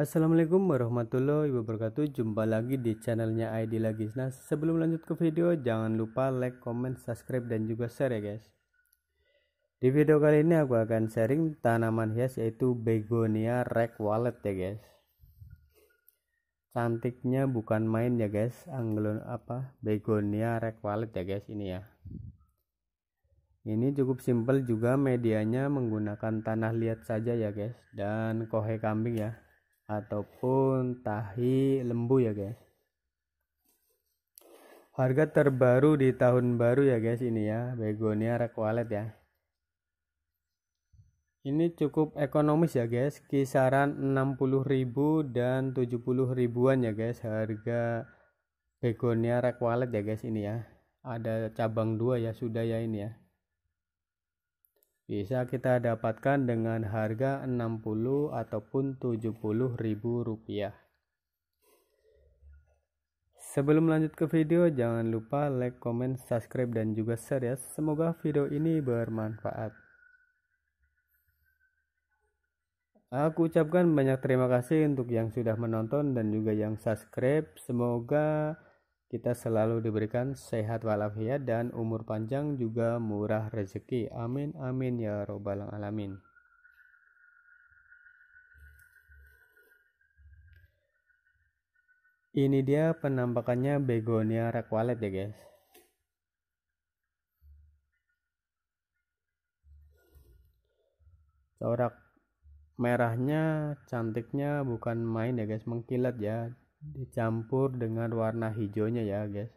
Assalamualaikum warahmatullahi wabarakatuh Jumpa lagi di channelnya ID Lagis Nah sebelum lanjut ke video Jangan lupa like, comment, subscribe dan juga share ya guys Di video kali ini aku akan sharing tanaman hias yaitu Begonia rack Wallet ya guys Cantiknya bukan main ya guys Anggelon apa Begonia rack Wallet ya guys ini ya ini cukup simpel juga medianya menggunakan tanah liat saja ya guys dan kohe kambing ya ataupun tahi lembu ya guys harga terbaru di tahun baru ya guys ini ya begonia rekwalet ya ini cukup ekonomis ya guys kisaran 60.000 dan 70 ribuan ya guys harga begonia rekwalet ya guys ini ya ada cabang dua ya sudah ya ini ya bisa kita dapatkan dengan harga 60 ataupun 70 ribu rupiah sebelum lanjut ke video jangan lupa like, comment, subscribe dan juga share ya semoga video ini bermanfaat Aku ucapkan banyak terima kasih untuk yang sudah menonton dan juga yang subscribe. Semoga kita selalu diberikan sehat walafiat dan umur panjang juga murah rezeki. Amin amin ya robbal alamin. Ini dia penampakannya begonia rakwalet ya guys. Corak merahnya cantiknya bukan main ya guys, mengkilat ya dicampur dengan warna hijaunya ya guys